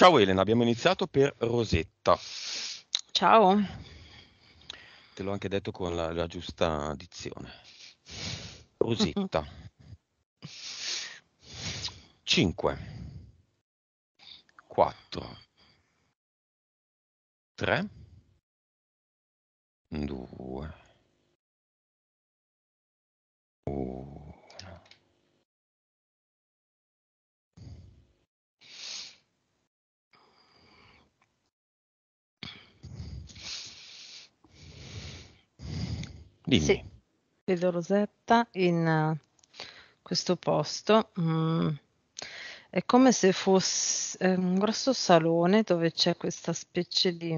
Ciao Elena, abbiamo iniziato per Rosetta. Ciao. Te l'ho anche detto con la, la giusta dizione. Rosetta. 5. 4. 3. 2. 1. Dimmi. Sì, vedo Rosetta in uh, questo posto. Mm. È come se fosse eh, un grosso salone dove c'è questa specie di...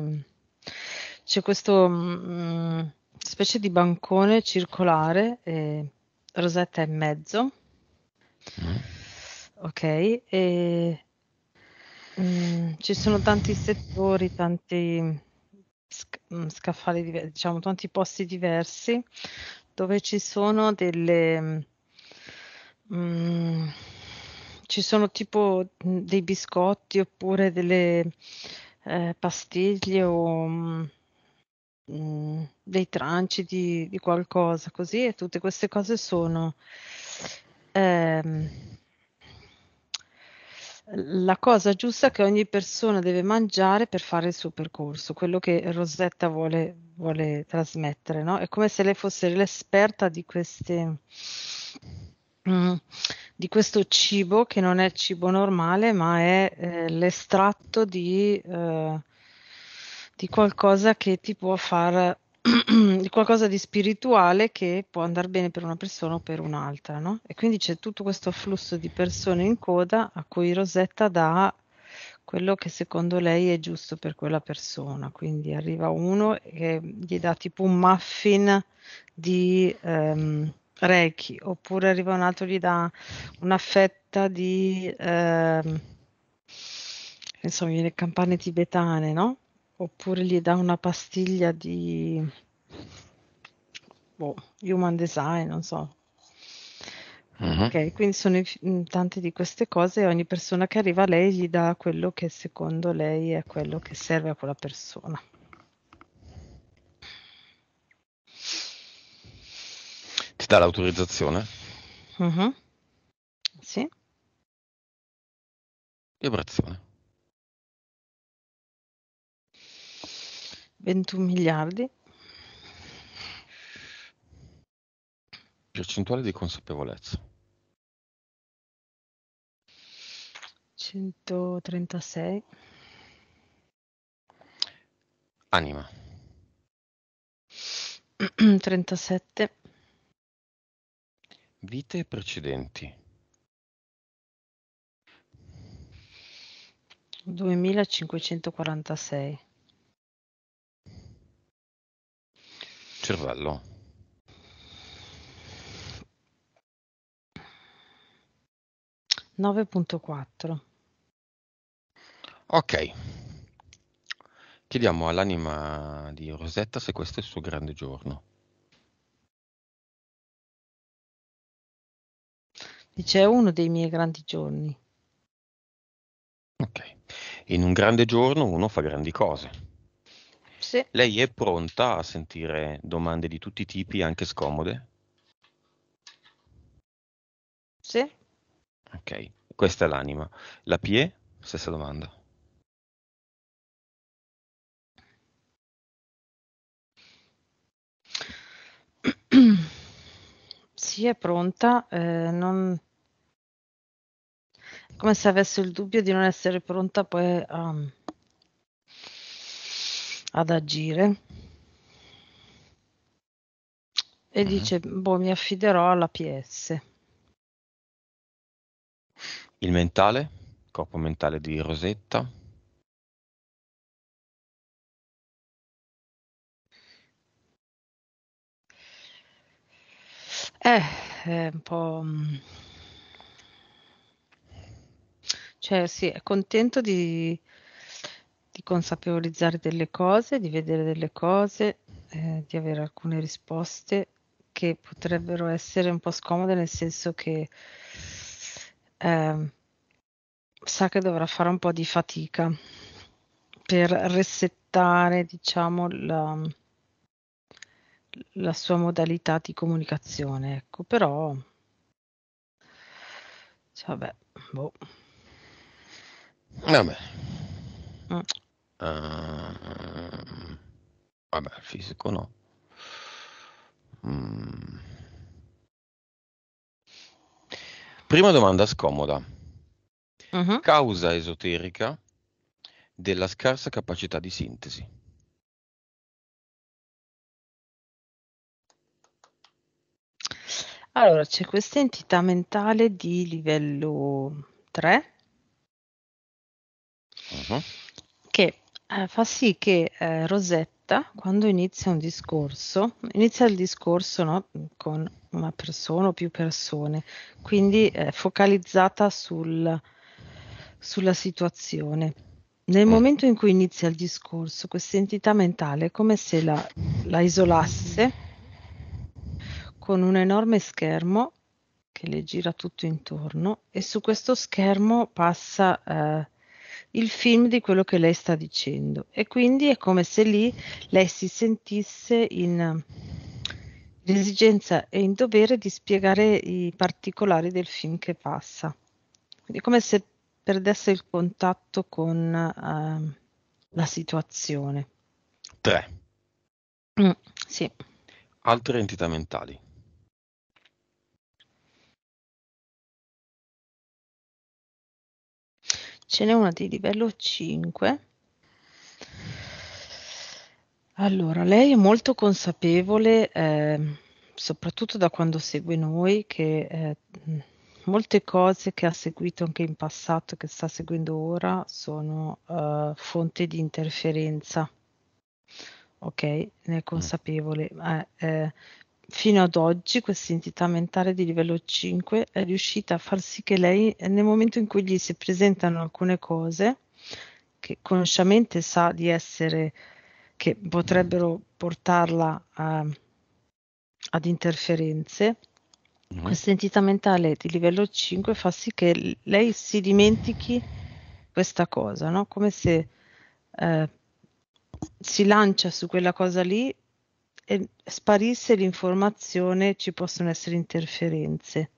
c'è questo mm, specie di bancone circolare e Rosetta è in mezzo. Mm. Ok, e mm, ci sono tanti settori, tanti sc- mm, scaffali diver diciamo tanti posti diversi, dove ci sono delle mhmm, ci sono tipo, mm, dei biscotti oppure delle, ehm, pastiglie o, mhmm, dei tranci di di qualcosa così e tutte queste cose sono ehm la cosa giusta che ogni persona deve mangiare per fare il suo percorso, quello che Rosetta vuole, vuole trasmettere, no? È come se lei fosse l'esperta di, queste, mm, di questo cibo che non è cibo normale, ma è eh, l'estratto di, eh, di, qualcosa che ti può far qualcosa di spirituale che può andare bene per una persona o per un'altra, no? E quindi c'è tutto questo flusso di persone in coda a cui Rosetta dà quello che secondo lei è giusto per quella persona. Quindi arriva uno che gli dà tipo un muffin di ehm, Reiki, oppure arriva un altro che gli dà una fetta di ehm, insomma, le campane tibetane, no? oppure gli dà una pastiglia di boh, human design, non so. Uh-huh. Ok, quindi sono mm, tante di queste cose e ogni persona che arriva a lei gli dà quello che secondo lei è quello che serve a quella persona. Ti dà l'autorizzazione? Uh-huh. Sì. Vibrazione. 21 miliardi. Percentuale di consapevolezza. 136. Anima. 37. Vite precedenti. 2546. cervello "9.4" Okay. Chiediamo all'anima di Rosetta se questo è il suo grande giorno. Dice: "È uno dei miei grandi giorni". Ok, In un grande giorno uno fa grandi cose interesse. Lei è pronta a sentire domande di tutti i tipi, anche scomode? Sì. Ok, questa è l'anima. La PIE, stessa domanda. Sì, è pronta. Eh, non... Come se avesse il dubbio di non essere pronta poi a... Um ehm, ad agire e mhm. dice boh mi affiderò alla PS il mentale corpo mentale di Rosetta eh è un po' mm, cioè sì è contento di di consapevolizzare delle cose, di vedere delle cose, eh, di avere alcune risposte che potrebbero essere un po' scomode nel senso che eh, sa che dovrà fare un po' di fatica per resettare, diciamo, la, la sua modalità di comunicazione, ecco, però cioè, vabbè, boh. Vabbè. Mm. Uh, vabbè, fisico no. Mm. Prima domanda scomoda. Uh-huh. Causa esoterica della scarsa capacità di sintesi. Allora, c'è questa entità mentale di livello 3 uh-huh. Mm-hmm. Eh, fa sì che eh, Rosetta, quando inizia un discorso, inizia il discorso no, con una persona o più persone, quindi eh, focalizzata sul, sulla situazione. Nel mm. momento in cui inizia il discorso, questa entità mentale è come se la, la isolasse con un enorme schermo che le gira tutto intorno e su questo schermo passa eh, il film di quello che lei sta dicendo e quindi è come se lì lei si sentisse in eh, l'esigenza e in dovere di spiegare i particolari del film che passa. Quindi è come se perdesse il contatto con uh, la situazione. 3. Mm, sì. Altre entità mentali. ce n'è una di livello 5. Allora, lei è molto consapevole, eh, soprattutto da quando segue noi, che eh, molte cose che ha seguito anche in passato, che sta seguendo ora, sono eh, fonte di interferenza. Ok, ne è mm. consapevole, eh, Fino ad oggi questa entità mentale di livello 5 è riuscita a far sì che lei, nel momento in cui gli si presentano alcune cose, che consciamente sa di essere, che potrebbero portarla a, ad interferenze, mm. questa entità mentale di livello 5 fa sì che lei si dimentichi questa cosa, no? come se eh, si lancia su quella cosa lì e sparisse l'informazione ci possono essere interferenze.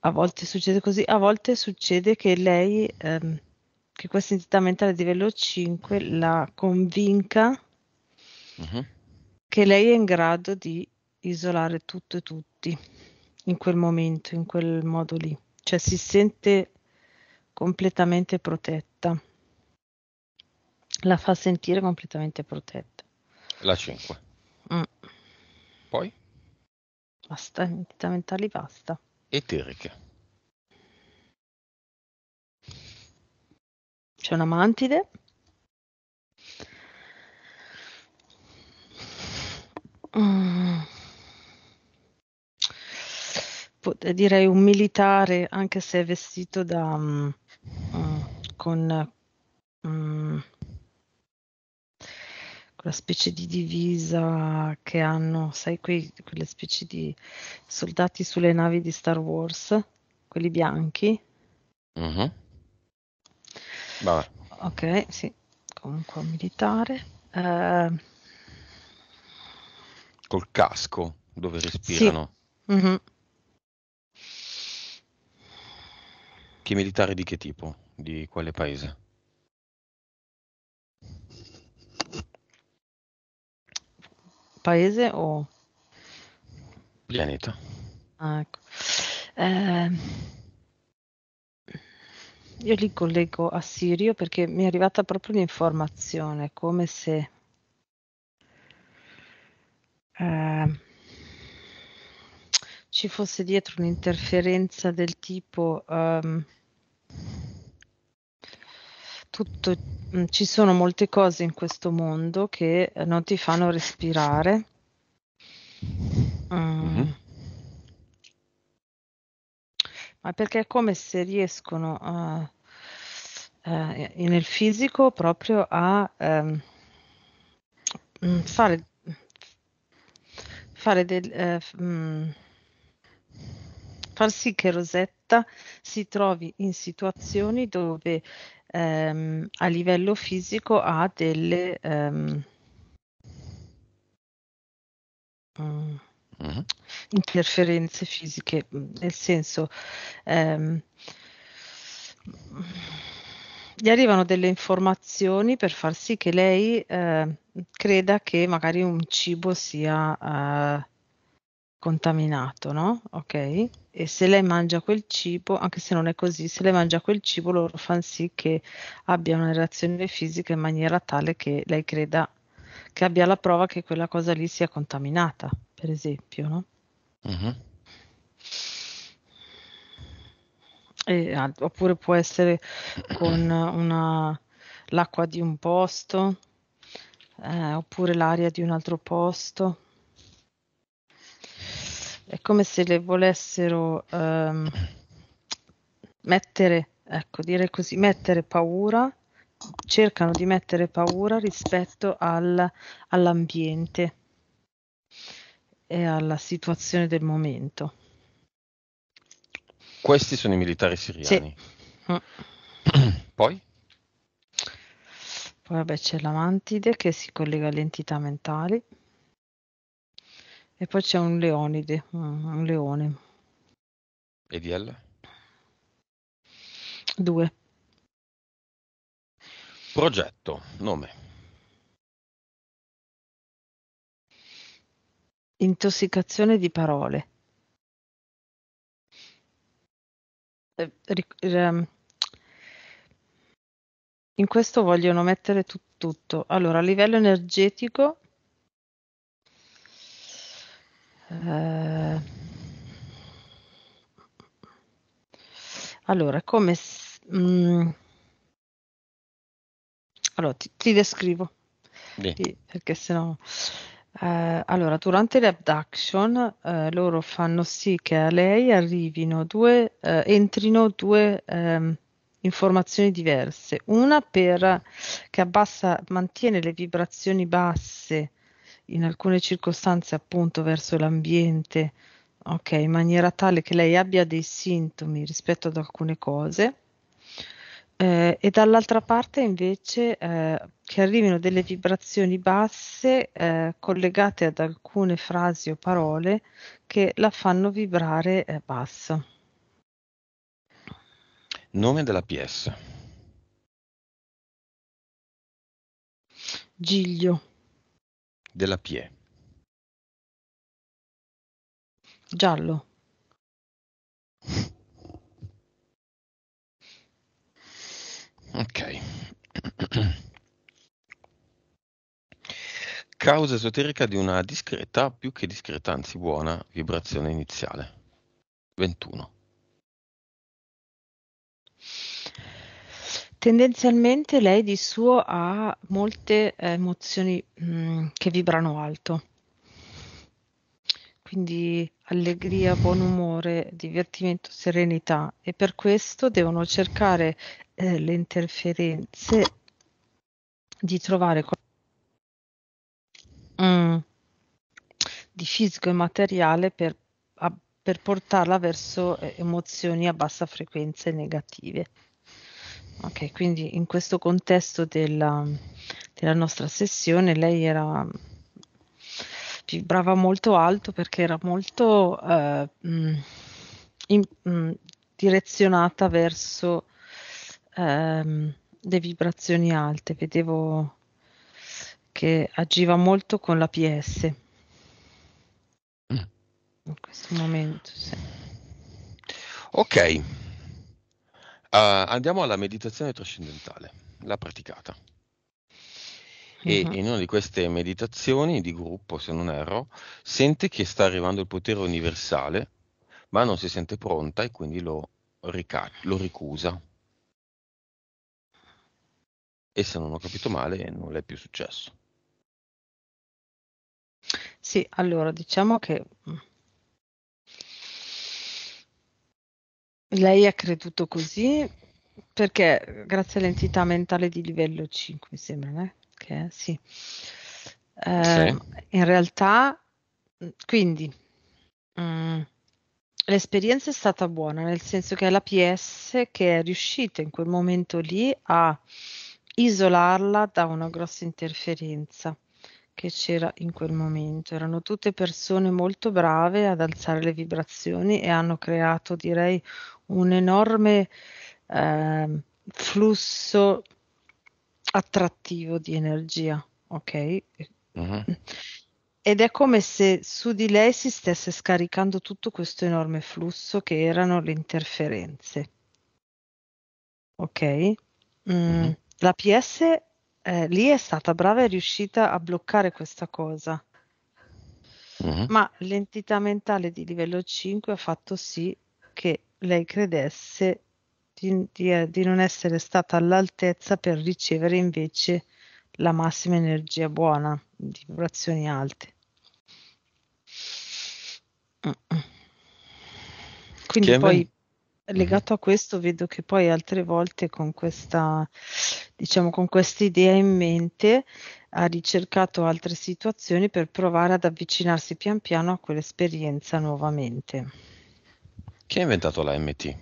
A volte succede così, a volte succede che lei, ehm, che questa entità mentale di livello 5 la convinca uh-huh. che lei è in grado di isolare tutto e tutti in quel momento, in quel modo lì, cioè si sente completamente protetta, la fa sentire completamente protetta. La 5. Mm. Poi? Basta, entità mentali basta. Eteriche. C'è una mantide. Mhmm. direi un militare, anche se è vestito da, mhmm, con, mhmm quella specie di divisa che hanno, sai, quei, quelle specie di soldati sulle navi di Star Wars, quelli bianchi. Uh-huh. Vabbè. Ok, sì, comunque militare. Uh... Col casco dove respirano. Sì. Uh-huh. Che militare di che tipo? Di quale paese? paese o... Pianeta. Ah, ecco. eh, io li collego a Sirio perché mi è arrivata proprio l'informazione, come se... Eh, ci fosse dietro un'interferenza del tipo... Um, tutto, mm, ci sono molte cose in questo mondo che eh, non ti fanno respirare. Mm. Mm-hmm. Ma perché è come se riescono a, eh, nel fisico proprio a eh, fare, fare del, eh, mm, far sì che Rosetta si trovi in situazioni dove ehm, a livello fisico ha delle... Ehm, uh-huh. interferenze fisiche, mm, nel senso ehm, gli arrivano delle informazioni per far sì che lei eh, creda che magari un cibo sia eh, contaminato, no? Ok? E se lei mangia quel cibo, anche se non è così, se lei mangia quel cibo loro fanno sì che abbia una reazione fisica in maniera tale che lei creda che abbia la prova che quella cosa lì sia contaminata, per esempio, no? Uh-huh. E, oppure può essere con una, l'acqua di un posto, eh, oppure l'aria di un altro posto è come se le volessero um, mettere, ecco, dire così, mettere paura, cercano di mettere paura rispetto al, all'ambiente e alla situazione del momento. Questi sono i militari siriani. Mm. Sì. Poi? Poi vabbè, c'è la mantide che si collega alle entità mentali. E poi c'è un leonide, ah, un leone. E di L? Due. Progetto, nome. Intossicazione di parole. Eh, ehm, in questo vogliono mettere tu- tutto. Allora, a livello energetico eh, Allora, come... s- mm. allora, ti, ti descrivo, Di. perché sennò... eh, allora, durante le abduction, eh, loro fanno sì che a lei arrivino due, eh, entrino due ehm, informazioni diverse. Una per, che abbassa, mantiene le vibrazioni basse in alcune circostanze appunto verso l'ambiente, ok, in maniera tale che lei abbia dei sintomi rispetto ad alcune cose. Eh, e dall'altra parte invece eh, che arrivino delle vibrazioni basse eh, collegate ad alcune frasi o parole che la fanno vibrare eh, bassa. Nome della PS. Giglio della Pie. Giallo. Ok. Causa esoterica di una discreta, più che discreta, anzi buona, vibrazione iniziale. 21. Tendenzialmente lei di suo ha molte eh, emozioni, mhmm, che vibrano alto. Quindi allegria, buon umore, divertimento, serenità e per questo devono cercare, ehm, le interferenze di trovare qual Mh. Mm, di fisico e materiale per a per portarla verso, ehm, emozioni a bassa frequenza e negative. Ok, quindi in questo contesto della, della nostra sessione lei era vibrava molto alto perché era molto eh, mm, in, mm, direzionata verso eh, le vibrazioni alte. Vedevo che agiva molto con la PS mm. in questo momento. Sì. Ok. Uh, andiamo alla meditazione trascendentale, la praticata. E uh-huh. in una di queste meditazioni di gruppo, se non erro, sente che sta arrivando il potere universale, ma non si sente pronta e quindi lo, rica- lo ricusa. E se non ho capito male, non le è più successo. Sì, allora diciamo che mm, Lei ha creduto così perché grazie all'entità mentale di livello 5, mi sembra, eh? che è, sì. Eh, sì. In realtà, quindi, mh, mm, l'esperienza è stata buona, nel senso che è la PS che è riuscita in quel momento lì a isolarla da una grossa interferenza che c'era in quel momento. Erano tutte persone molto brave ad alzare le vibrazioni e hanno creato, direi, un enorme eh, flusso attrattivo di energia, ok? Uh-huh. Ed è come se su di lei si stesse scaricando tutto questo enorme flusso che erano le interferenze. Ok? Mm, uh-huh. La PS eh, lì è stata brava e è riuscita a bloccare questa cosa. Uh-huh. Ma l'entità mentale di livello 5 ha fatto sì che lei credesse di, di, di non essere stata all'altezza per ricevere invece la massima energia buona, di vibrazioni alte. Quindi Chiamami. poi mhm. legato a questo vedo che poi altre volte con questa diciamo con questa idea in mente ha ricercato altre situazioni per provare ad avvicinarsi pian piano a quell'esperienza nuovamente. Chi ha inventato la MT?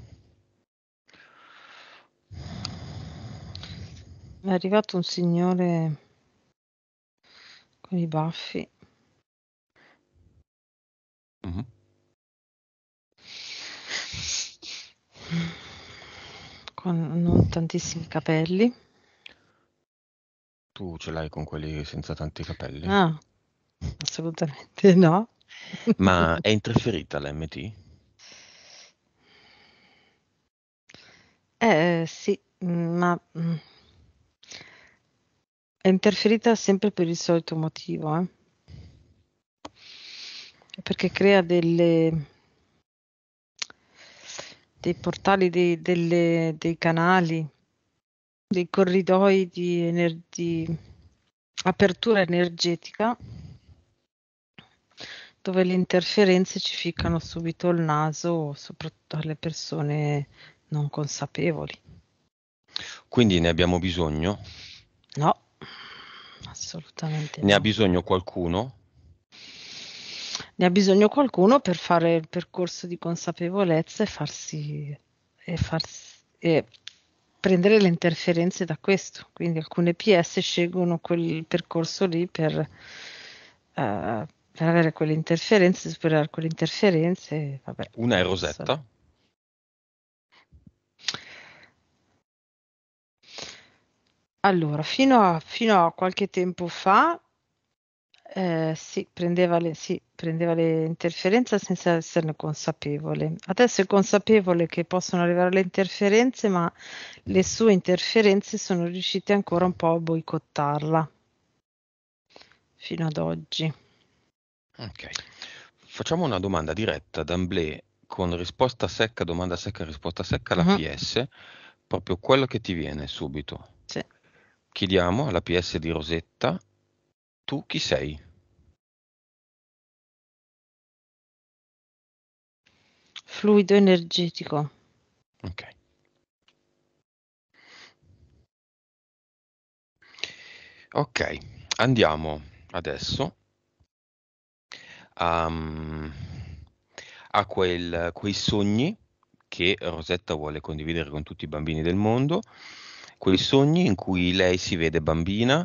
È arrivato un signore con i baffi. Mm-hmm. Con non tantissimi capelli. Tu ce l'hai con quelli senza tanti capelli? No, ah, assolutamente no. Ma è interferita l'MT? Eh sì, ma, mm, è interferita sempre per il solito motivo, eh. Perché crea delle dei portali, dei delle dei canali, dei corridoi di ener di apertura energetica dove le interferenze ci ficcano subito il naso, soprattutto alle persone non consapevoli. Quindi ne abbiamo bisogno? No, assolutamente. Ne no. ha bisogno qualcuno? Ne ha bisogno qualcuno per fare il percorso di consapevolezza e farsi, e farsi e prendere le interferenze da questo. Quindi alcune PS scegliono quel percorso lì per, uh, per avere quelle interferenze, superare quelle interferenze. Vabbè, Una è Rosetta. So. Allora, fino a fino a qualche tempo fa, si eh, sì, prendeva le sì, prendeva le interferenze senza esserne consapevole. Adesso è consapevole che possono arrivare le interferenze, ma le sue interferenze sono riuscite ancora un po' a boicottarla fino ad oggi. Okay. Facciamo una domanda diretta d'emblée con risposta secca, domanda secca, risposta secca alla Mh-mh. PS, proprio quello che ti viene subito. Chiediamo alla PS di Rosetta, tu chi sei? Fluido energetico. Ok. Ok, andiamo adesso a, mm, a quel, quei sogni che Rosetta vuole condividere con tutti i bambini del mondo quei sogni in cui lei si vede bambina,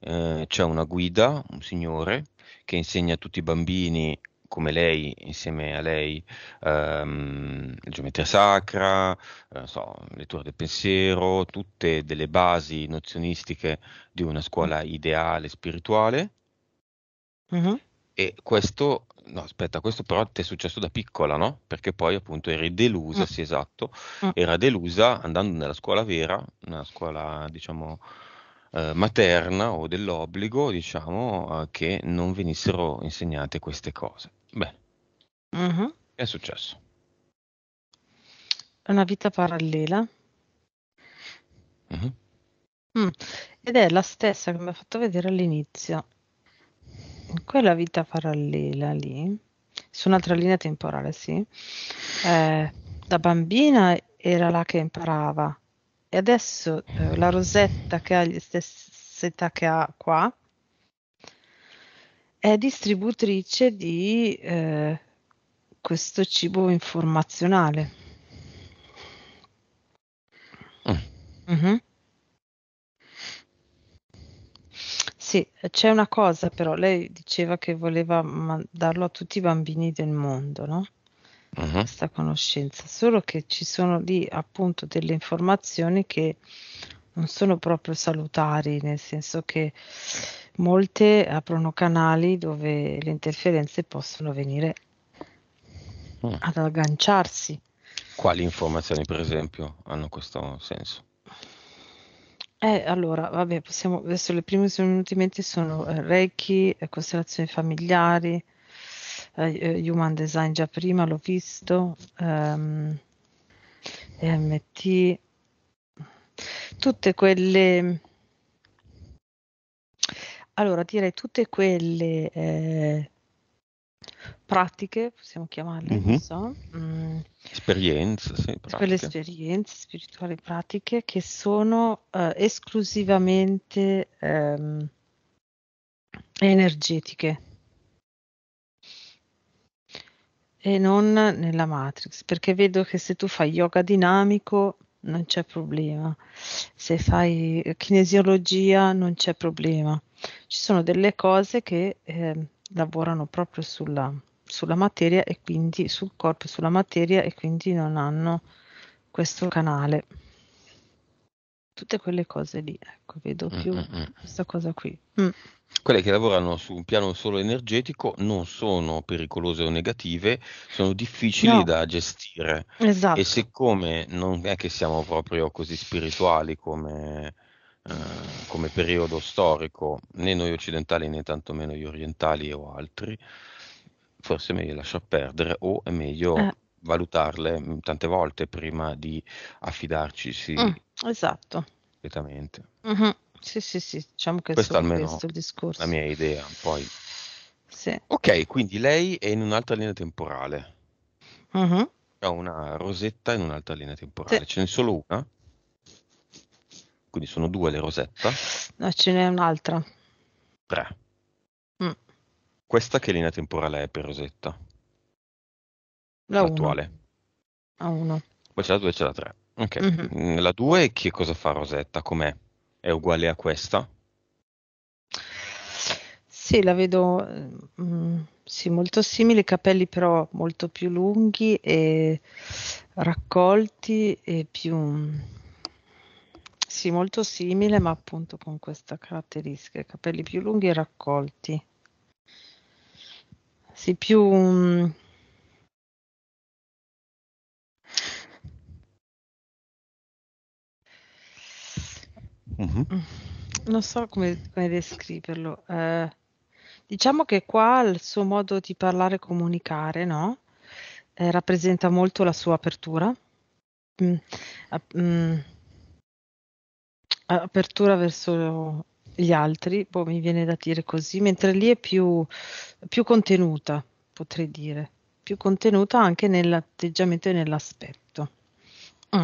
eh, c'è una guida, un signore, che insegna a tutti i bambini come lei, insieme a lei, ehm, geometria sacra, eh, so, le del pensiero, tutte delle basi nozionistiche di una scuola ideale, spirituale. Mm-hmm. E questo No, aspetta, questo però ti è successo da piccola, no? Perché poi appunto eri delusa, mm. sì esatto, mm. era delusa andando nella scuola vera, nella scuola diciamo eh, materna o dell'obbligo, diciamo, eh, che non venissero insegnate queste cose. Bene, mm-hmm. è successo. Una vita parallela. Mm-hmm. Mm. Ed è la stessa che mi ha fatto vedere all'inizio quella vita parallela lì, su un'altra linea temporale, sì, eh, da bambina era la che imparava e adesso eh, la Rosetta che ha gli stessa età che ha qua è distributrice di eh, questo cibo informazionale. Mm. Mm-hmm. Sì, c'è una cosa però, lei diceva che voleva mandarlo a tutti i bambini del mondo, no? Uh-huh. Questa conoscenza, solo che ci sono lì appunto delle informazioni che non sono proprio salutari, nel senso che molte aprono canali dove le interferenze possono venire uh ad agganciarsi. Quali informazioni, per esempio, hanno questo senso? Eh, allora, vabbè, possiamo adesso le prime che sono sono eh, Reiki, eh, costellazioni familiari, eh, eh, Human Design già prima l'ho visto, ehm, EMT, tutte quelle... Allora, direi tutte quelle eh, pratiche, possiamo chiamarle, mm-hmm. so. mm. Esperienze, sì, Quelle esperienze spirituali pratiche che sono eh, esclusivamente ehm, energetiche e non nella Matrix, perché vedo che se tu fai yoga dinamico non c'è problema, se fai kinesiologia non c'è problema. Ci sono delle cose che eh, lavorano proprio sulla, sulla materia e quindi sul corpo e sulla materia e quindi non hanno questo canale. Tutte quelle cose lì, ecco, vedo mm, più Mm-mm. questa cosa qui. Mm. Quelle che lavorano su un piano solo energetico non sono pericolose o negative, sono difficili no. da gestire. Esatto. E siccome non è che siamo proprio così spirituali come eh, come periodo storico né noi occidentali né tantomeno gli orientali o altri, forse è meglio lasciar perdere o è meglio eh. valutarle mm, tante volte prima di affidarci. Sì, mm, esatto. Completamente. Mm-hmm. Sì, sì, sì, diciamo che questo è questo il discorso. La mia idea, poi. Sì. Ok, quindi lei è in un'altra linea temporale. Mm-hmm. Ha una rosetta in un'altra linea temporale. Sì. Ce n'è solo una? quindi sono due le rosetta. No, ce n'è un'altra. Tre. Mm. Questa che linea temporale è per rosetta? La attuale. A 1. Poi c'è la 2 e c'è la 3. Ok. Mm-hmm. La 2 che cosa fa rosetta? Com'è? È uguale a questa? Sì, la vedo mh, mm, sì, molto simile, capelli però molto più lunghi e raccolti e più mm, sì, molto simile, ma appunto con questa caratteristica, capelli più lunghi e raccolti. Sì, più... Um, mm-hmm. Non so come, come descriverlo. Eh, diciamo che qua il suo modo di parlare e comunicare, no? Eh, rappresenta molto la sua apertura. Mm, a, mm, apertura verso gli altri, boh, mi viene da dire così, mentre lì è più, più contenuta, potrei dire, più contenuta anche nell'atteggiamento e nell'aspetto. Mm.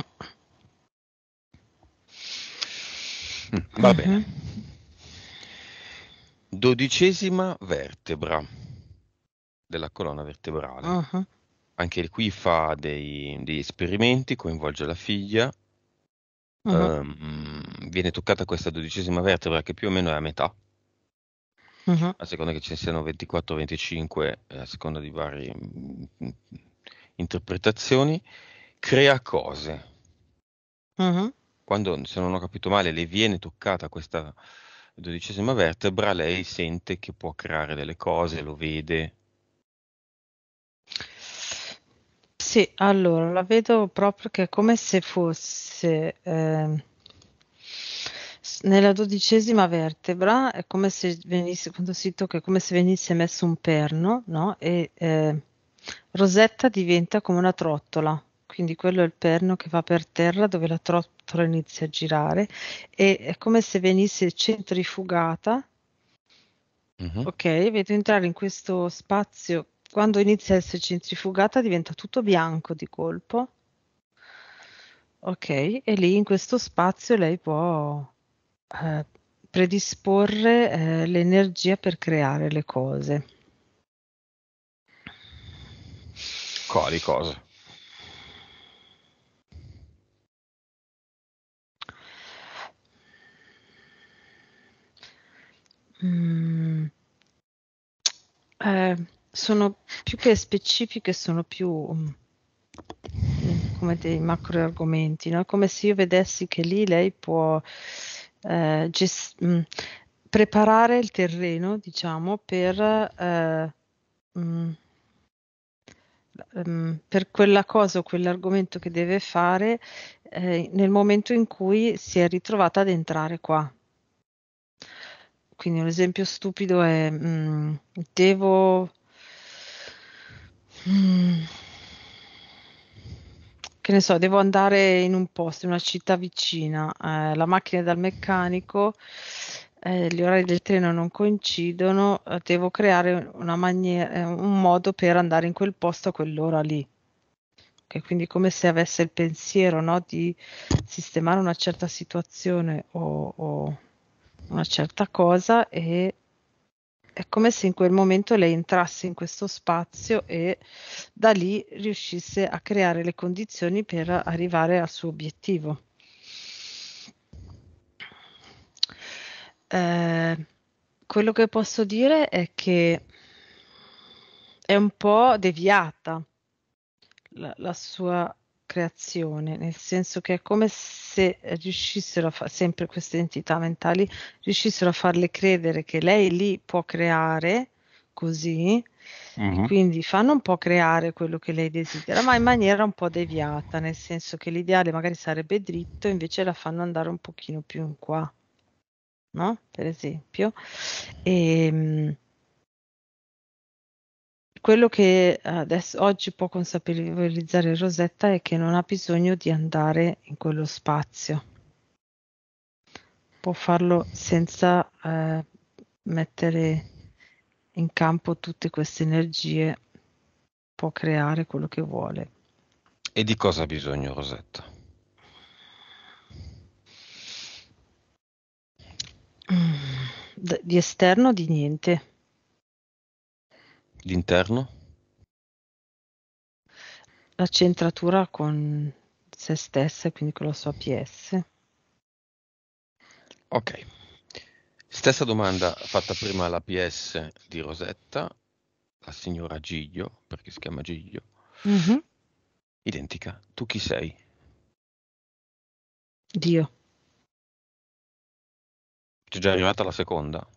mm va bene. Mm-hmm. Dodicesima vertebra della colonna vertebrale. Uh-huh. Anche qui fa dei, degli esperimenti, coinvolge la figlia Uh-huh. Um, viene toccata questa dodicesima vertebra che più o meno è a metà, uh-huh. a seconda che ce ne siano 24-25, o eh, a seconda di varie mh, mhmm, interpretazioni, crea cose. Uh-huh. Quando, se non ho capito male, le viene toccata questa dodicesima vertebra, lei sente che può creare delle cose, lo vede. Sì, allora la vedo proprio che è come se fosse, ehm, nella dodicesima vertebra, è come se venisse quando si tocca, è come se venisse messo un perno, no, e, ehm, Rosetta diventa come una trottola, quindi quello è il perno che va per terra dove la trottola inizia a girare e è come se venisse centrifugata. Mh-mh. Okay, vedo entrare in questo spazio quando inizia a essere centrifugata diventa tutto bianco di colpo. Ok, e lì in questo spazio lei può eh, predisporre eh, l'energia per creare le cose. Quali cose? Mm. Eh sono più che specifiche, sono più mm, come dei macro argomenti, no? come se io vedessi che lì lei può eh, gest- mh, mm, preparare il terreno, diciamo, per, eh, mh, mm, mh, per quella cosa o quell'argomento che deve fare eh, nel momento in cui si è ritrovata ad entrare qua. Quindi un esempio stupido è devo che ne so, devo andare in un posto, in una città vicina, eh, la macchina è dal meccanico, eh, gli orari del treno non coincidono, eh, devo creare maniera, eh, un modo per andare in quel posto a quell'ora lì. Okay, quindi come se avesse il pensiero no, di sistemare una certa situazione o, o una certa cosa e è come se in quel momento lei entrasse in questo spazio e da lì riuscisse a creare le condizioni per arrivare al suo obiettivo. Eh, quello che posso dire è che è un po' deviata la, la sua creazione, nel senso che è come se riuscissero a fare sempre queste entità mentali, riuscissero a farle credere che lei lì può creare così, uh-huh. quindi fanno un po' creare quello che lei desidera, ma in maniera un po' deviata, nel senso che l'ideale magari sarebbe dritto, invece la fanno andare un pochino più in qua, no? Per esempio. E, ehm, quello che eh, adesso, oggi può consapevolizzare Rosetta è che non ha bisogno di andare in quello spazio, può farlo senza eh, mettere in campo tutte queste energie, può creare quello che vuole. E di cosa ha bisogno Rosetta? Mm, di esterno di niente l'interno? La centratura con se stessa, quindi con la sua PS. Ok. Stessa domanda fatta prima alla PS di Rosetta, la signora Giglio, perché si chiama Giglio. Mm-hmm. Identica. Tu chi sei? Dio. C'è già arrivata la seconda?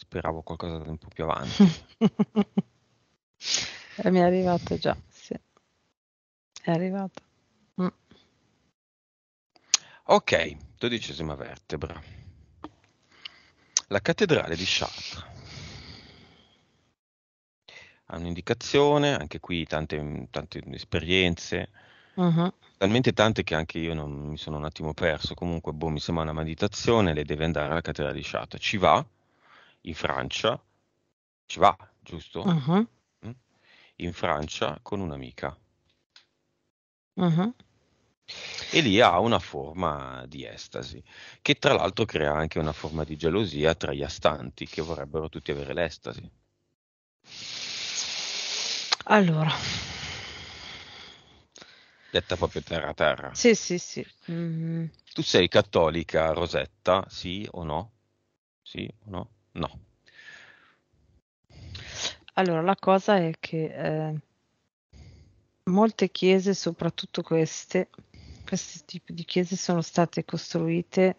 Speravo qualcosa di un po' più avanti. e Mi è arrivato già, sì. È arrivato. Mm. Ok, dodicesima vertebra. La cattedrale di Chartres. Ha un'indicazione, anche qui tante, tante esperienze, uh-huh. talmente tante che anche io non, mi sono un attimo perso. Comunque, boh, mi sembra una meditazione, lei deve andare alla cattedrale di Chartres. Ci va, in Francia, ci va, giusto? Uh-huh. Mm? In Francia con un'amica. Uh-huh. E lì ha una forma di estasi, che tra l'altro crea anche una forma di gelosia tra gli astanti, che vorrebbero tutti avere l'estasi. Allora. Detta proprio terra terra. Sì, sì, sì. Mm-hmm. Tu sei cattolica, Rosetta, sì o no? Sì o no? No. Allora, la cosa è che eh, molte chiese, soprattutto queste, questi tipi di chiese sono state costruite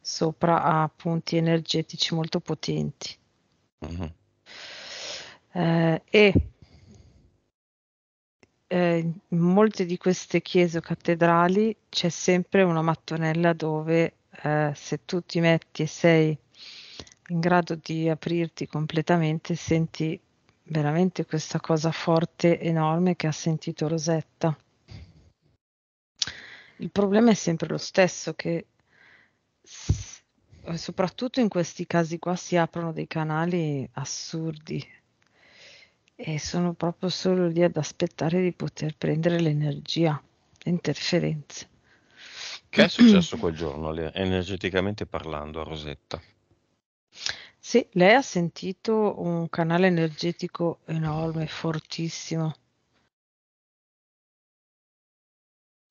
sopra a punti energetici molto potenti. Uh-huh. Eh, e eh, in molte di queste chiese o cattedrali c'è sempre una mattonella dove eh, se tu ti metti e sei in grado di aprirti completamente, senti veramente questa cosa forte, enorme che ha sentito Rosetta. Il problema è sempre lo stesso, che soprattutto in questi casi qua si aprono dei canali assurdi e sono proprio solo lì ad aspettare di poter prendere l'energia, le interferenze. Che è successo quel giorno, energeticamente parlando, a Rosetta? Sì, lei ha sentito un canale energetico enorme, fortissimo.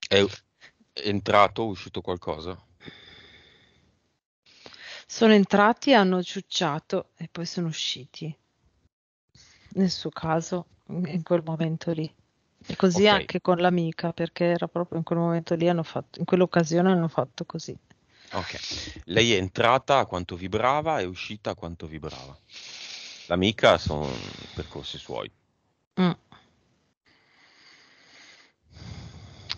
È entrato o uscito qualcosa? Sono entrati, hanno ciucciato e poi sono usciti. Nel suo caso, in quel momento lì. E così okay. anche con l'amica, perché era proprio in quel momento lì, hanno fatto, in quell'occasione hanno fatto così. Ok. Lei è entrata a quanto vibrava, e uscita a quanto vibrava. L'amica sono percorsi suoi. Mm.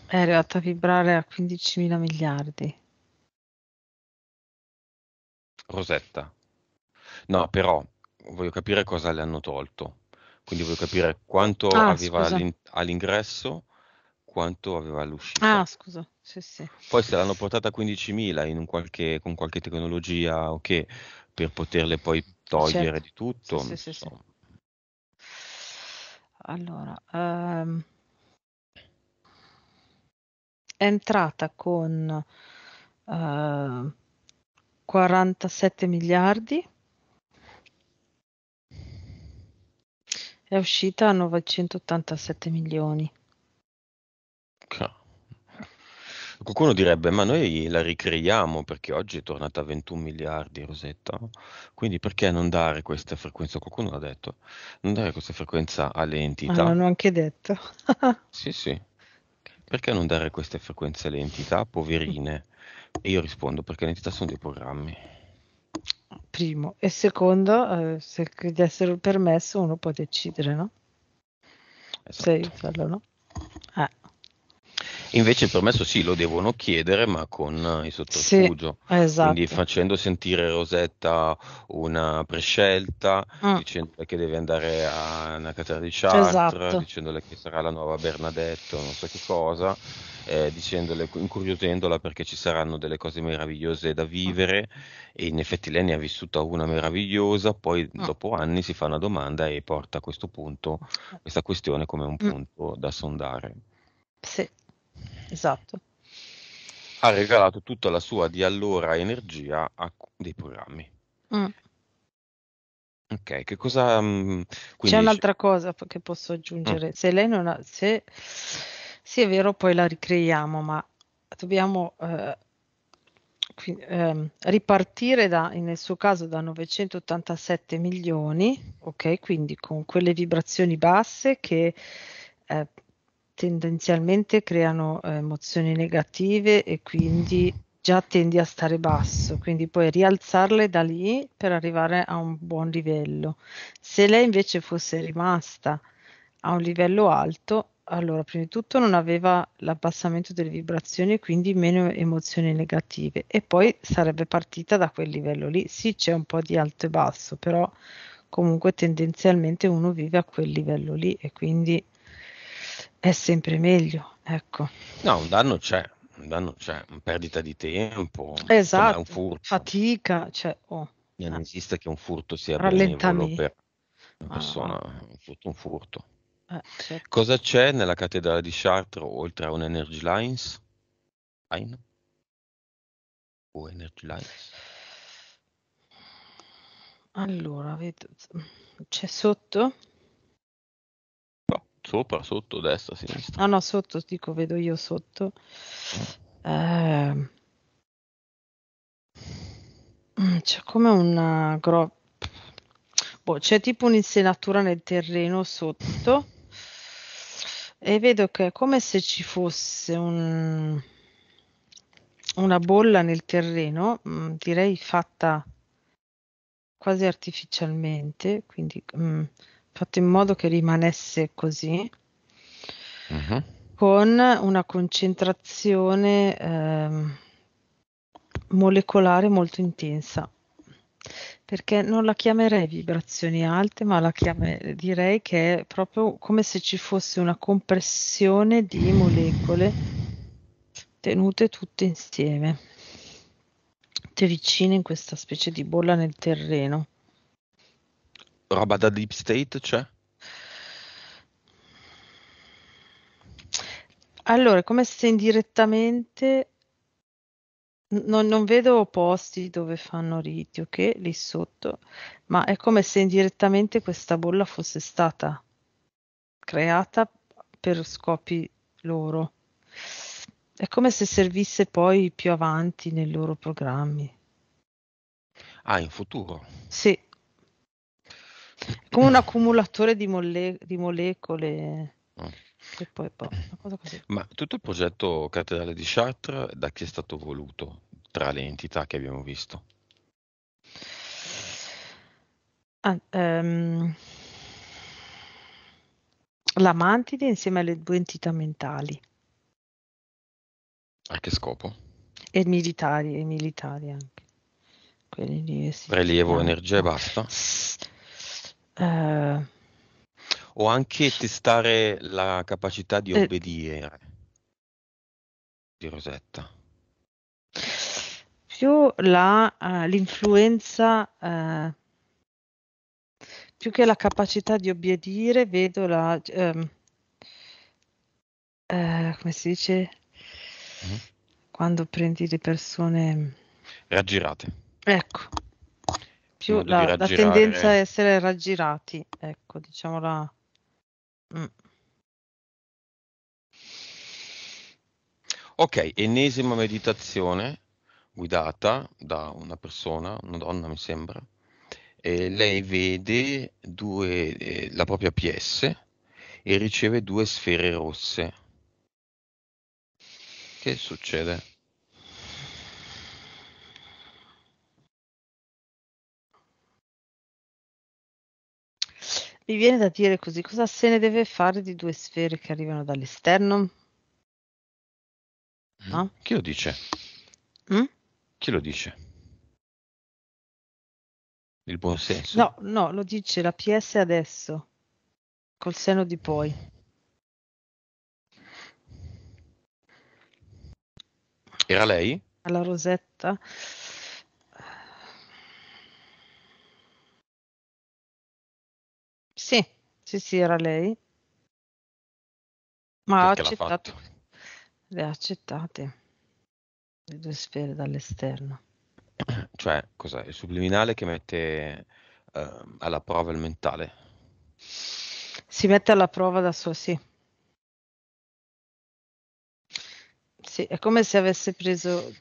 È arrivata a vibrare a 15 mila miliardi. Rosetta. No, però voglio capire cosa le hanno tolto. Quindi voglio capire quanto ah, aveva all'ingresso, quanto aveva all'uscita. Ah, scusa. Sì, sì. Poi se l'hanno portata a 15.000 qualche, con qualche tecnologia o che per poterle poi togliere certo. di tutto. Sì, sì, so. sì, Allora, um, è entrata con ehm, uh, 47 miliardi. È uscita a 987 milioni. Qualcuno direbbe, ma noi la ricreiamo perché oggi è tornata a 21 miliardi Rosetta, quindi perché non dare questa frequenza, qualcuno l'ha detto, non dare questa frequenza alle entità. Ma ah, l'hanno anche detto. sì, sì. Perché non dare queste frequenze alle entità poverine? E io rispondo perché le entità sono dei programmi. Primo. E secondo, eh, se gli essere permesso uno può decidere, no? Esatto. Se farlo, no? Eh. Invece il permesso sì, lo devono chiedere, ma con eh, il sotterfugio. Sì, esatto. Quindi facendo sentire Rosetta una prescelta, mm. dicendole che deve andare a una catena di Chartres, esatto. dicendole che sarà la nuova Bernadette, non so che cosa, eh, dicendole, incuriosiendola perché ci saranno delle cose meravigliose da vivere mm. e in effetti lei ne ha vissuta una meravigliosa, poi mm. dopo anni si fa una domanda e porta a questo punto, mm. questa questione come un mm. punto da sondare. Sì. Esatto. Ha regalato tutta la sua di allora energia a dei programmi. Mm. Ok, che cosa... Mm, quindi... C'è un'altra cosa che posso aggiungere. Mm. Se lei non ha... Se... Sì, è vero, poi la ricreiamo, ma dobbiamo eh, qui, eh, ripartire da, nel suo caso da 987 milioni, ok? Quindi con quelle vibrazioni basse che eh, tendenzialmente creano eh, emozioni negative e quindi già tendi a stare basso, quindi puoi rialzarle da lì per arrivare a un buon livello. Se lei invece fosse rimasta a un livello alto, allora prima di tutto non aveva l'abbassamento delle vibrazioni, quindi meno emozioni negative e poi sarebbe partita da quel livello lì. Sì, c'è un po' di alto e basso, però comunque tendenzialmente uno vive a quel livello lì e quindi è sempre meglio, ecco. No, un danno c'è, un danno c'è, una perdita di tempo, esatto, un furto. fatica, cioè, oh, non eh. esiste che un furto sia benevolo per una ah. persona, ah, un furto un furto. Eh, certo. Cosa c'è nella cattedrale di Chartres oltre a un Energy Lines? Line? O Energy Lines? Allora, vedo, c'è sotto? Sopra, sotto, destra, sinistra. No, no, sotto, dico, vedo io sotto. Eh, c'è come una uh, gro... boh, c'è tipo un'insenatura nel terreno sotto e vedo che è come se ci fosse un... una bolla nel terreno, mh, mm, direi fatta quasi artificialmente, quindi... Mh, mm, fatto in modo che rimanesse così, uh-huh. con una concentrazione ehm, molecolare molto intensa. Perché non la chiamerei vibrazioni alte, ma la chiamerei, direi che è proprio come se ci fosse una compressione di molecole tenute tutte insieme, tutte vicine in questa specie di bolla nel terreno Roba da deep state c'è? Allora, come se indirettamente non, non, vedo posti dove fanno riti, ok? Lì sotto, ma è come se indirettamente questa bolla fosse stata creata per scopi loro. È come se servisse poi più avanti nei loro programmi. Ah, in futuro? Sì come un accumulatore di, mole- di molecole. Oh. Poi, boh, Ma tutto il progetto cattedrale di Chartres da chi è stato voluto tra le entità che abbiamo visto? Ah, um, ehm, la mantide insieme alle due entità mentali. A che scopo? E militari, e militari anche. Quelli lì, sì. Prelievo, energia e basta? Eh, o anche testare la capacità di eh. obbedire di Rosetta. Più la, uh, l'influenza, uh, più che la capacità di obbedire, vedo la, um, uh, come si dice, mm-hmm. quando prendi le persone raggirate. Ecco, più la, la tendenza a essere raggirati, ecco, diciamola. Mm. Ok, ennesima meditazione guidata da una persona, una donna mi sembra. E lei vede due, eh, la propria PS e riceve due sfere rosse. Che succede? Mi viene da dire così, cosa se ne deve fare di due sfere che arrivano dall'esterno? Mm, no? Chi lo dice? Mm? Chi lo dice? Il buon senso? No, no, lo dice la PS adesso, col seno di poi. Era lei? Alla Rosetta? Sì, sì, era lei. Ma ha accettato. Le ha accettate le due sfere dall'esterno. Cioè, cos'è? Il subliminale che mette eh, alla prova il mentale. Si mette alla prova da sua, sì. Sì, è come se avesse preso,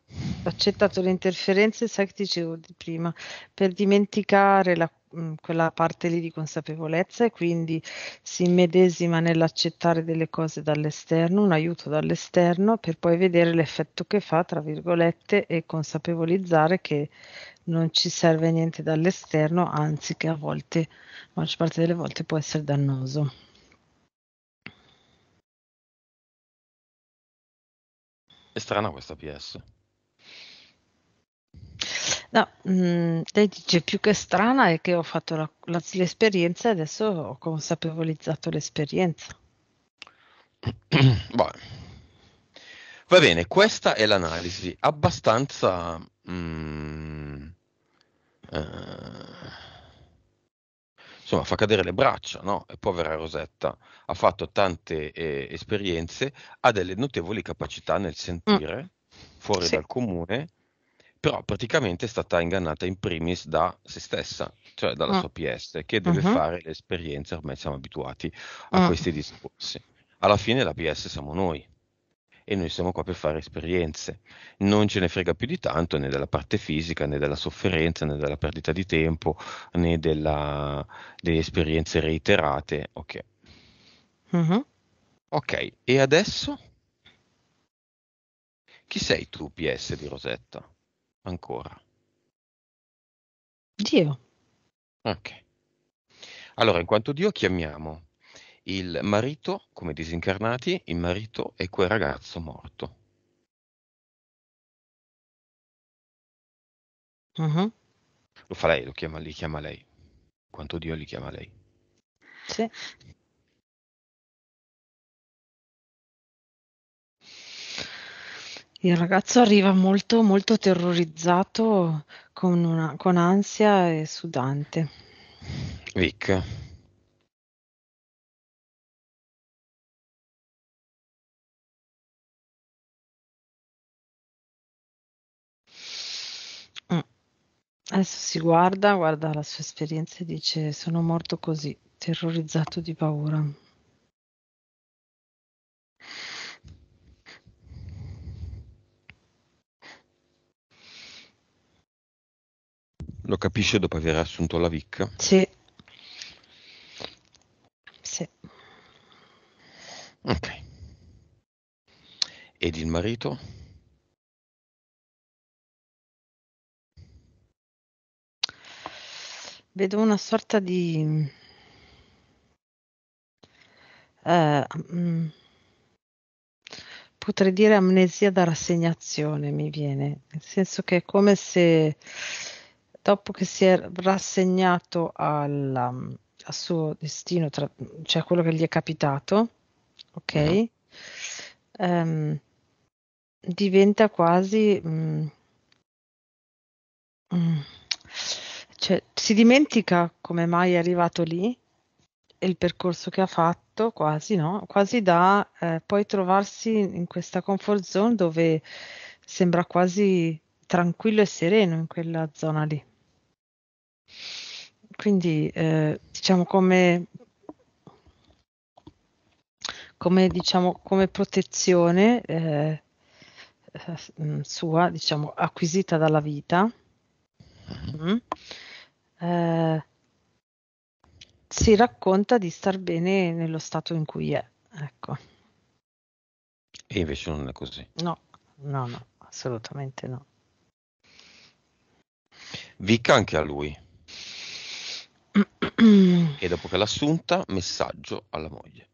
accettato le interferenze, sai che dicevo di prima, per dimenticare la quella parte lì di consapevolezza e quindi si immedesima nell'accettare delle cose dall'esterno, un aiuto dall'esterno per poi vedere l'effetto che fa, tra virgolette, e consapevolizzare che non ci serve niente dall'esterno, anzi che a volte, la maggior parte delle volte può essere dannoso. È strana questa PS. No, mhmm, lei dice: "Più che strana è che ho fatto la la l'esperienza e adesso ho consapevolizzato l'esperienza". Va va bene, questa è l'analisi abbastanza, mhmm, ehm insomma fa cadere le braccia, no, e povera Rosetta ha fatto tante, ehm, esperienze, ha delle notevoli capacità nel Mh. sentire mm. fuori Sì. dal comune però praticamente è stata ingannata in primis da se stessa, cioè dalla ah. sua PS, che deve uh-huh. fare l'esperienza, ormai siamo abituati a ah. questi discorsi. Alla fine la PS siamo noi e noi siamo qua per fare esperienze. Non ce ne frega più di tanto né della parte fisica, né della sofferenza, né della perdita di tempo, né della, delle esperienze reiterate. Ok. Uh-huh. Ok, e adesso? Chi sei tu, PS di Rosetta? Ancora. Dio. Ok. Allora, in quanto Dio chiamiamo il marito, come disincarnati, il marito e quel ragazzo morto. Uh-huh. Lo fa lei, lo chiama, li chiama lei. In Quanto Dio li chiama lei. Sì. Il ragazzo arriva molto, molto terrorizzato, con, una, con ansia e sudante. Vic. Mm. Adesso si guarda, guarda la sua esperienza e dice: Sono morto così, terrorizzato di paura. Lo capisce dopo aver assunto la Vic? Sì. Sì. Ok. Ed il marito? Vedo una sorta di... Eh, mm, potrei dire amnesia da rassegnazione, mi viene, nel senso che è come se dopo che si è rassegnato alla, mm, al suo destino, tra, cioè a quello che gli è capitato, ok, mm. um, diventa quasi... Mm, mm, cioè, si dimentica come mai è arrivato lì e il percorso che ha fatto, quasi, no? Quasi da eh, poi trovarsi in questa comfort zone dove sembra quasi tranquillo e sereno in quella zona lì. Quindi, ehm, diciamo come come diciamo, come protezione, ehm, sua, diciamo, acquisita dalla vita Mh-mh. Mm. Eh, mh, si racconta di star bene nello stato in cui è, ecco. E invece non è così. No, no, no, assolutamente no. Vicca anche a lui. Mm. E dopo che l'ha assunta, messaggio alla moglie.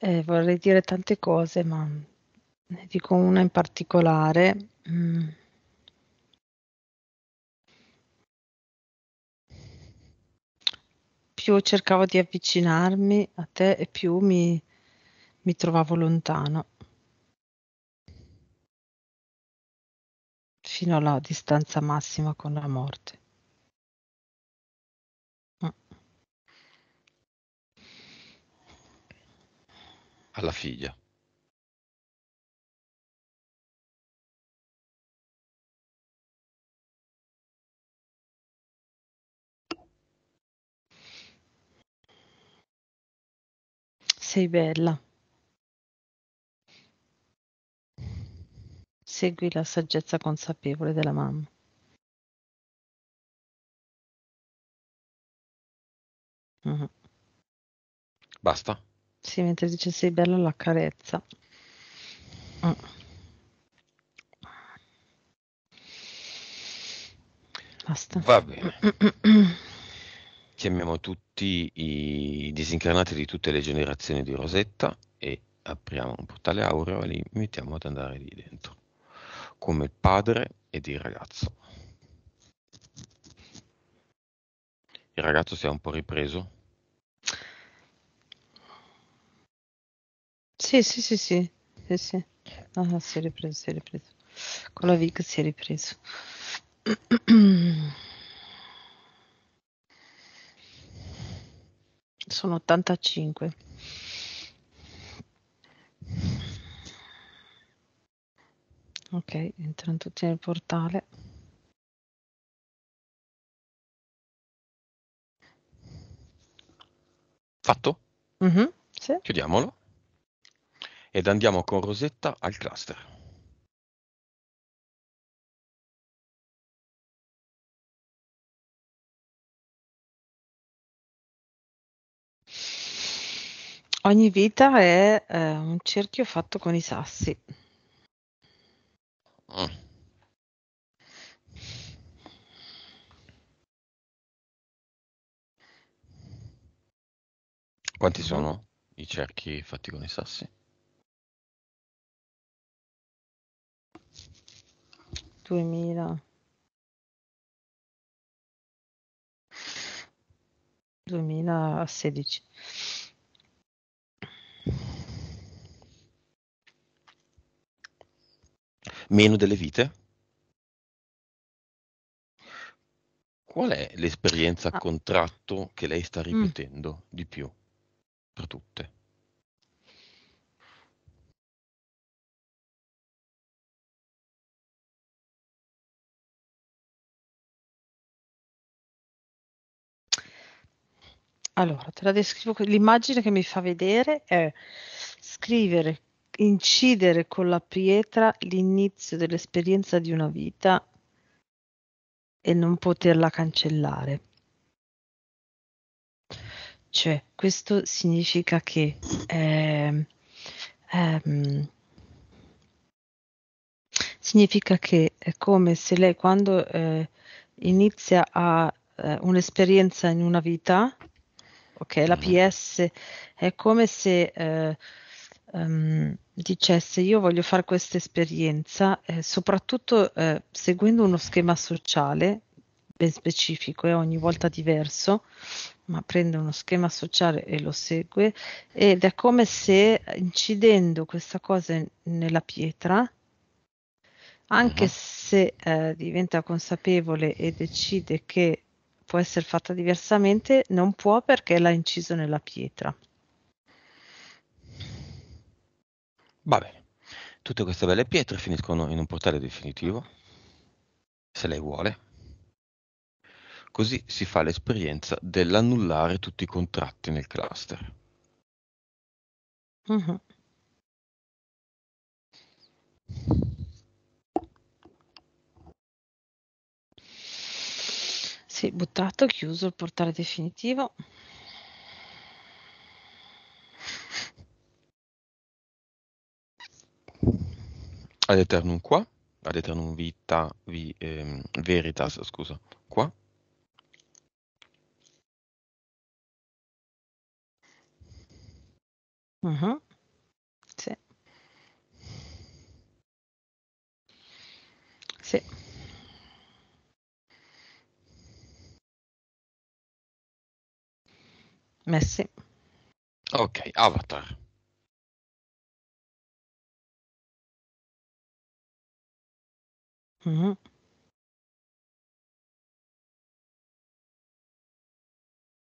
Eh, vorrei dire tante cose, ma ne dico una in particolare. Mm. più cercavo di avvicinarmi a te e più mi, mi trovavo lontano. Fino alla distanza massima con la morte. Mm. Alla figlia. Sei bella. Segui la saggezza consapevole della mamma. Mhm. Basta? Sì, mentre dice sei bella la carezza. Mm. Basta. Va bene. chiamiamo tutti i disincarnati di tutte le generazioni di Rosetta e apriamo un portale aureo e li invitiamo ad andare lì dentro, come il padre ed il ragazzo. Il ragazzo si è un po' ripreso. Sì, sì, sì, sì, sì, sì. Ah, si è ripreso, si è ripreso. Con la VIC si è ripreso. Sono 85. Ok, entrano tutti nel portale. Fatto? Mm -hmm, sì. Chiudiamolo ed andiamo con Rosetta al cluster. Ogni vita è eh, un cerchio fatto con i sassi. Mm. Quanti mm. sono i cerchi fatti con i sassi? Duemila. 2016. meno delle vite? Qual è l'esperienza a ah. contratto che lei sta mm. ripetendo mm. di più per tutte? Allora, te la descrivo, l'immagine che mi fa vedere è scrivere incidere con la pietra l'inizio dell'esperienza di una vita e non poterla cancellare. Cioè, questo significa che eh, ehm, significa che è come se lei quando eh, inizia a eh, un'esperienza in una vita, ok, la mm-hmm. PS è come se eh, ehm, dicesse io voglio fare questa esperienza, eh, soprattutto eh, seguendo uno schema sociale ben specifico e ogni volta diverso, ma prende uno schema sociale e lo segue ed è come se incidendo questa cosa nella pietra, anche uh-huh. se eh, diventa consapevole e decide che può essere fatta diversamente, non può perché l'ha inciso nella pietra. Va bene. Tutte queste belle pietre finiscono in un portale definitivo, se lei vuole. Così si fa l'esperienza dell'annullare tutti i contratti nel cluster. Uh-huh. Sì, buttato, chiuso il portale definitivo. ad eternum qua, ad eternum vita, vi, ehm, veritas, scusa, qua. Uh mm-hmm. -huh. Sì. Sì. Messi. Ok, avatar. Mh-mh.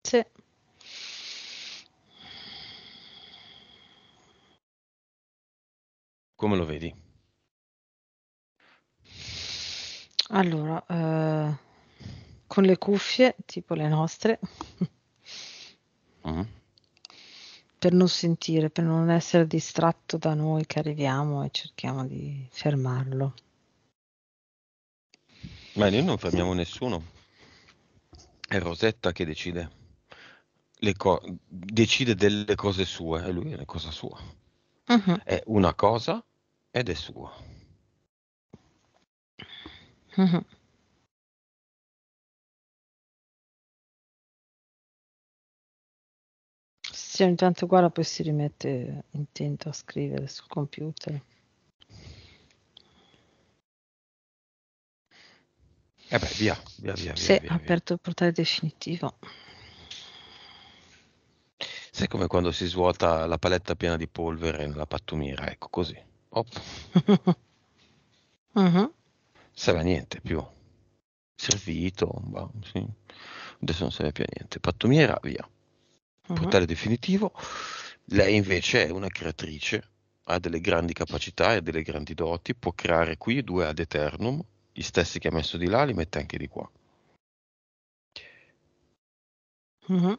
Sì. Come lo vedi? Allora, ehm, con le cuffie, tipo le nostre Mh-mh. per non sentire, per non essere distratto da noi che arriviamo e cerchiamo di fermarlo. Ma noi non fermiamo nessuno, è Rosetta che decide, co- decide delle cose sue e lui è una cosa sua. Uh-huh. È una cosa ed è sua. Uh-huh. Mm-hmm. Sì, ogni guarda, poi si rimette intento a scrivere sul computer. E eh beh, via, via, via. Sì, via, via, aperto il portale definitivo. Sai come quando si svuota la paletta piena di polvere nella pattumiera, ecco così. Op. uh-huh. Sarà niente più. Servito, bah, sì. adesso non serve più a niente. Pattumiera, via. Uh-huh. Portale definitivo. Lei invece è una creatrice, ha delle grandi capacità e delle grandi doti, può creare qui due ad eternum gli stessi che ha messo di là li mette anche di qua. Mm-hmm.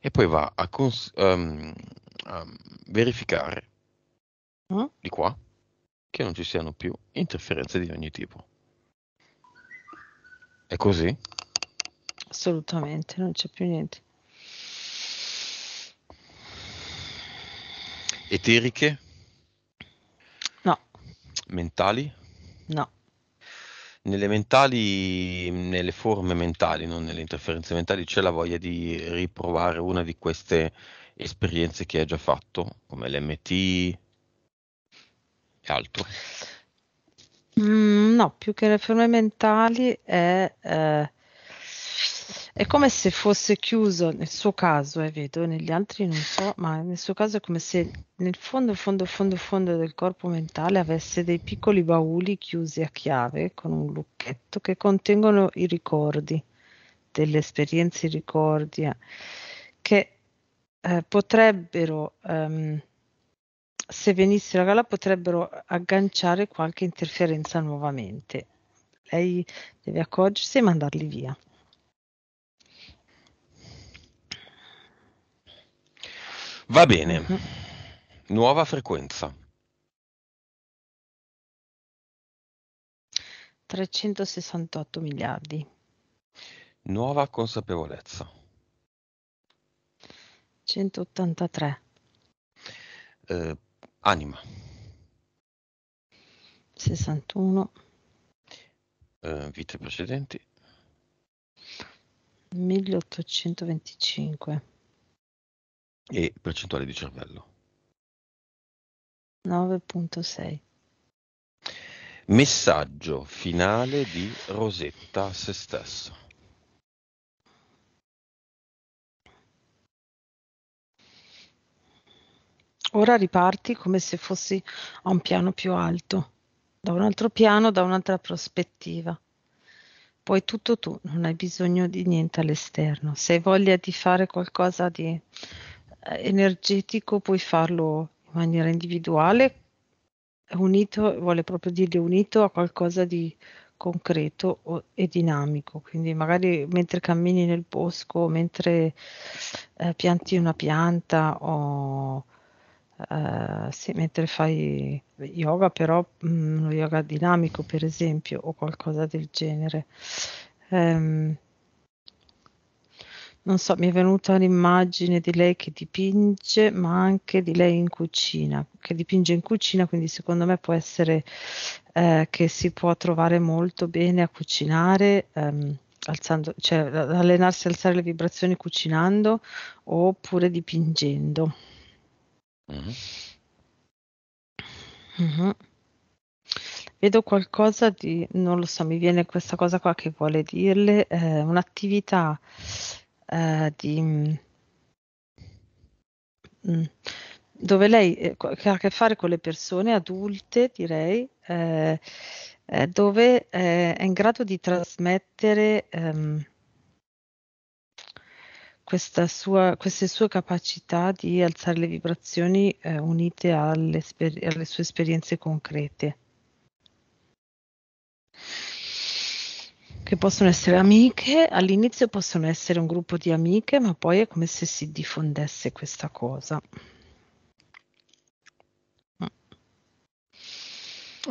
E poi va a, cons- um, a verificare mm-hmm. di qua che non ci siano più interferenze di ogni tipo. È così? Assolutamente, non c'è più niente. Eteriche? No. Mentali? No nelle mentali, nelle forme mentali, non nelle interferenze mentali, c'è la voglia di riprovare una di queste esperienze che hai già fatto, come l'MT e altro? Mm, no, più che le forme mentali è eh, è come se fosse chiuso, nel suo caso, eh, vedo, negli altri non so, ma nel suo caso è come se nel fondo, fondo, fondo, fondo del corpo mentale avesse dei piccoli bauli chiusi a chiave con un lucchetto che contengono i ricordi, delle esperienze, i ricordi, eh, che eh, potrebbero... Ehm, se venisse la gala potrebbero agganciare qualche interferenza nuovamente. Lei deve accorgersi e mandarli via. Va bene, nuova frequenza. 368 miliardi. Nuova consapevolezza. 183. Eh, anima. 61. Eh, vite precedenti. 1825 e percentuale di cervello. 9.6. Messaggio finale di Rosetta a se stesso. Ora riparti come se fossi a un piano più alto, da un altro piano, da un'altra prospettiva. Puoi tutto tu, non hai bisogno di niente all'esterno. Se hai voglia di fare qualcosa di eh, energetico puoi farlo in maniera individuale, unito, vuole proprio dire unito a qualcosa di concreto o, e dinamico, quindi magari mentre cammini nel bosco, mentre eh, pianti una pianta o eh, sì, mentre fai yoga, però mh, mm, uno yoga dinamico per esempio o qualcosa del genere. Um, non so, mi è venuta un'immagine di lei che dipinge, ma anche di lei in cucina, che dipinge in cucina, quindi secondo me può essere eh, che si può trovare molto bene a cucinare. Ehm, alzando, cioè allenarsi a alzare le vibrazioni cucinando oppure dipingendo. Mm-hmm. Mm-hmm. Vedo qualcosa di, non lo so, mi viene questa cosa qua che vuole dirle, eh, un'attività eh, di... Mm, mm, dove lei eh, ha a che fare con le persone adulte, direi, eh, eh dove è in grado di trasmettere ehm, sua, queste sue capacità di alzare le vibrazioni unite alle, alle sue esperienze concrete che possono essere amiche, all'inizio possono essere un gruppo di amiche, ma poi è come se si diffondesse questa cosa. Mm.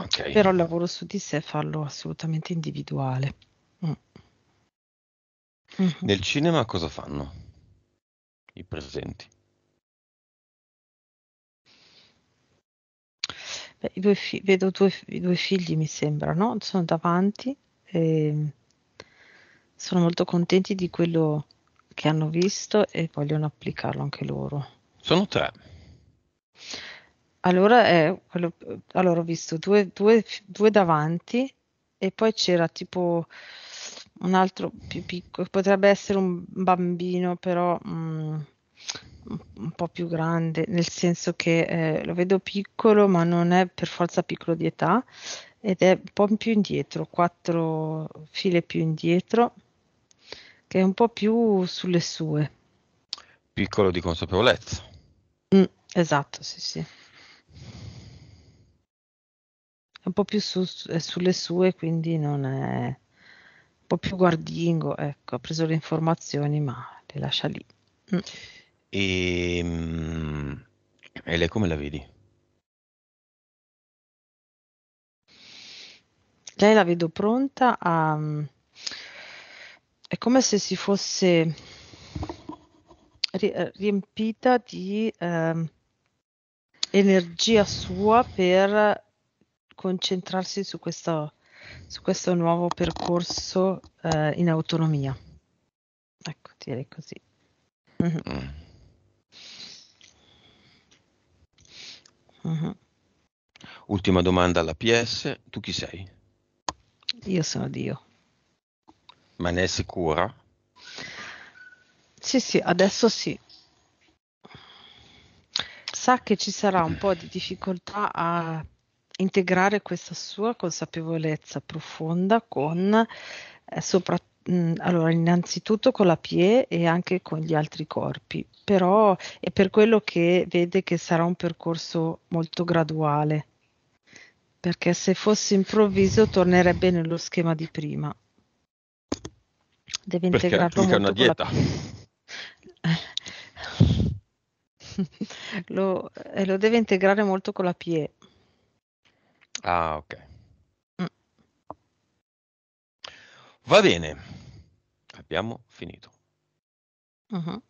Okay. Però il lavoro su di sé farlo assolutamente individuale. Mm. Mm-hmm. Nel cinema cosa fanno i presenti? Beh, due fi- vedo due, due, figli, mi sembra, no? Sono davanti. E... Ehm, sono molto contenti di quello che hanno visto e vogliono applicarlo anche loro. Sono tre. Allora, eh, quello, allora ho visto due, due, due davanti e poi c'era tipo un altro più piccolo, potrebbe essere un bambino, però mh, mm, un po' più grande, nel senso che eh, lo vedo piccolo, ma non è per forza piccolo di età ed è un po' più indietro, quattro file più indietro che è un po' più sulle sue. Piccolo di consapevolezza. Mm, esatto, sì, sì. È un po' più su, sulle sue, quindi non è un po' più guardingo. Ecco, ha preso le informazioni, ma le lascia lì. Mm. E, ehm, e lei come la vedi? Lei la vedo pronta a è come se si fosse eh, riempita di eh, energia sua per concentrarsi su questo, su questo nuovo percorso eh, in autonomia. Ecco, direi così. Mm-hmm. Mm. Mm-hmm. Ultima domanda alla PS, tu chi sei? Io sono Dio. Ma ne è sicura? Sì, sì, adesso sì. Sa che ci sarà un po' di difficoltà a integrare questa sua consapevolezza profonda con eh, soprattutto mm, allora, innanzitutto con la PIE e anche con gli altri corpi, però è per quello che vede che sarà un percorso molto graduale, perché se fosse improvviso tornerebbe nello schema di prima deve Perché integrarlo è una dieta. La... lo, eh, lo, deve integrare molto con la PE. Ah, ok. Mm. Va bene, abbiamo finito. Uh-huh.